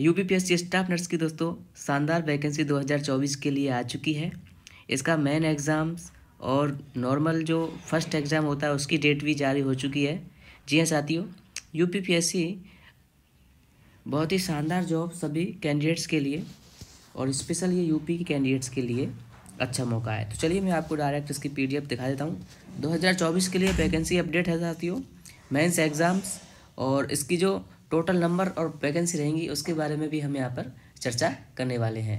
UPPSC staff nurse की दोस्तों शानदार वैकेंसी 2024 के लिए आ चुकी है इसका मेन एग्ज़ाम्स और नॉर्मल जो फर्स्ट एग्ज़ाम होता है उसकी डेट भी जारी हो चुकी है जी हाँ साथियों सी बहुत ही शानदार जॉब सभी कैंडिडेट्स के लिए और स्पेशल ये यूपी के कैंडिडेट्स के लिए अच्छा मौका है तो चलिए मैं आपको डायरेक्ट इसकी पीडीएफ दिखा देता हूँ 2024 के लिए वैकेंसी अपडेट है साथियों मेंस एग्ज़ाम्स और इसकी जो टोटल नंबर और वैकेंसी रहेंगी उसके बारे में भी हम यहाँ पर चर्चा करने वाले हैं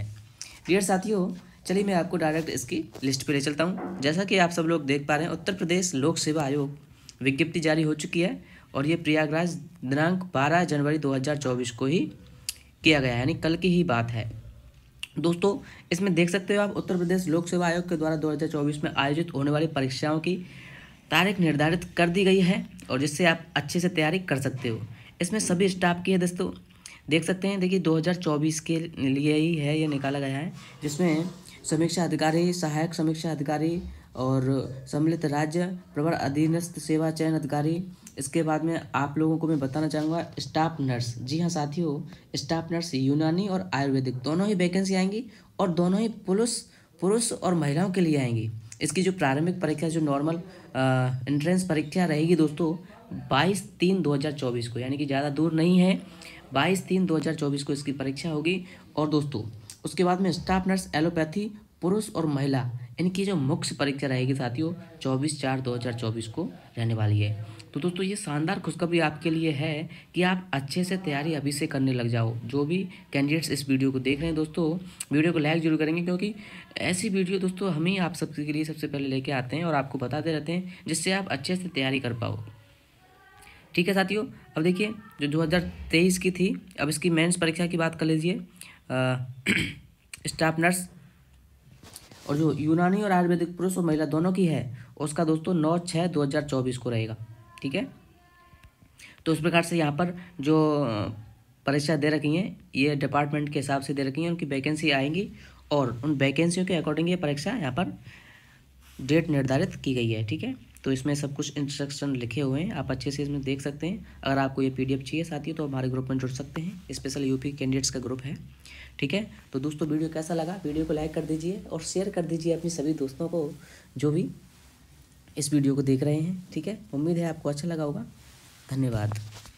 डियर साथियों चलिए मैं आपको डायरेक्ट इसकी लिस्ट पर ले चलता हूँ जैसा कि आप सब लोग देख पा रहे हैं उत्तर प्रदेश लोक सेवा आयोग विज्ञप्ति जारी हो चुकी है और ये प्रयागराज दिनांक 12 जनवरी 2024 को ही किया गया है यानी कल की ही बात है दोस्तों इसमें देख सकते हो आप उत्तर प्रदेश लोक सेवा आयोग के द्वारा 2024 में आयोजित होने वाली परीक्षाओं की तारीख निर्धारित कर दी गई है और जिससे आप अच्छे से तैयारी कर सकते हो इसमें सभी स्टाफ की है दोस्तों देख सकते हैं देखिए 2024 के लिए ही है ये निकाला गया है जिसमें समीक्षा अधिकारी सहायक समीक्षा अधिकारी और सम्मिलित राज्य प्रवर अधीनस्थ सेवा चयन अधिकारी इसके बाद में आप लोगों को मैं बताना चाहूँगा स्टाफ नर्स जी हाँ साथियों स्टाफ नर्स यूनानी और आयुर्वेदिक दोनों ही वैकेंसी आएंगी और दोनों ही पुरुष पुरुष और महिलाओं के लिए आएंगी इसकी जो प्रारंभिक परीक्षा जो नॉर्मल एंट्रेंस परीक्षा रहेगी दोस्तों बाईस तीन चौबीस को यानी कि ज़्यादा दूर नहीं है बाईस तीन चौबीस को इसकी परीक्षा होगी और दोस्तों उसके बाद में स्टाफ नर्स एलोपैथी पुरुष और महिला इनकी जो मुख्य परीक्षा रहेगी साथियों 24 चार 2024 को रहने वाली है तो दोस्तों ये शानदार खुशखबरी आपके लिए है कि आप अच्छे से तैयारी अभी से करने लग जाओ जो भी कैंडिडेट्स इस वीडियो को देख रहे हैं दोस्तों वीडियो को लाइक जरूर करेंगे क्योंकि ऐसी वीडियो दोस्तों हम ही आप सबके लिए सबसे पहले लेके आते हैं और आपको बताते रहते हैं जिससे आप अच्छे से तैयारी कर पाओ ठीक है साथियों अब देखिए जो 2023 की थी अब इसकी मेंस परीक्षा की बात कर लीजिए स्टाफ नर्स और जो यूनानी और आयुर्वेदिक पुरुष और महिला दोनों की है उसका दोस्तों नौ छः दो हज़ार चौबीस को रहेगा ठीक है तो उस प्रकार से यहाँ पर जो परीक्षा दे रखी हैं ये डिपार्टमेंट के हिसाब से दे रखी हैं उनकी वैकेंसी आएंगी और उन वैकेंसियों के अकॉर्डिंग ये परीक्षा यहाँ पर डेट निर्धारित की गई है ठीक है तो इसमें सब कुछ इंस्ट्रक्शन लिखे हुए हैं आप अच्छे से इसमें देख सकते हैं अगर आपको ये पीडीएफ चाहिए साथ ही तो हमारे ग्रुप में जुड़ सकते हैं स्पेशल यूपी कैंडिडेट्स का ग्रुप है ठीक है तो दोस्तों वीडियो कैसा लगा वीडियो को लाइक कर दीजिए और शेयर कर दीजिए अपने सभी दोस्तों को जो भी इस वीडियो को देख रहे हैं ठीक है उम्मीद है आपको अच्छा लगा होगा धन्यवाद